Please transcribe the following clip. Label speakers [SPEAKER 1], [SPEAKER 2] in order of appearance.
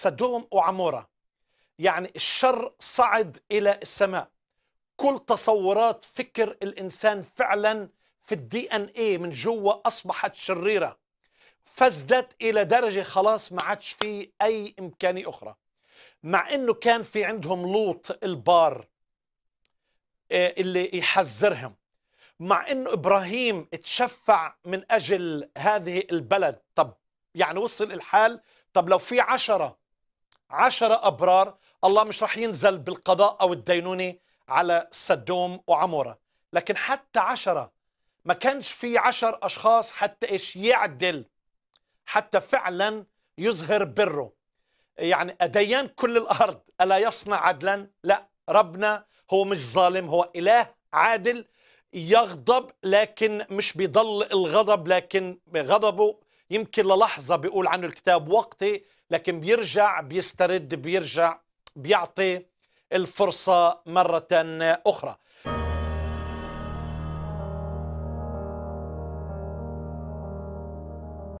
[SPEAKER 1] سدوم وعمورة يعني الشر صعد إلى السماء كل تصورات فكر الإنسان فعلا في الدي ان ايه من جوه أصبحت شريرة فزدت إلى درجة خلاص ما عادش في أي إمكانية أخرى مع أنه كان في عندهم لوط البار آه، اللي يحذرهم مع انه ابراهيم تشفع من اجل هذه البلد طب يعني وصل الحال طب لو في عشرة عشرة أبرار الله مش رح ينزل بالقضاء أو الدينونة على سدوم وعمورة لكن حتى عشرة ما كانش في عشر أشخاص حتى إيش يعدل حتى فعلا يظهر بره يعني أديان كل الأرض ألا يصنع عدلا لا ربنا هو مش ظالم هو إله عادل يغضب لكن مش بيضل الغضب لكن غضبه يمكن للحظة بيقول عنه الكتاب وقتي لكن بيرجع بيسترد بيرجع بيعطي الفرصة مرة أخرى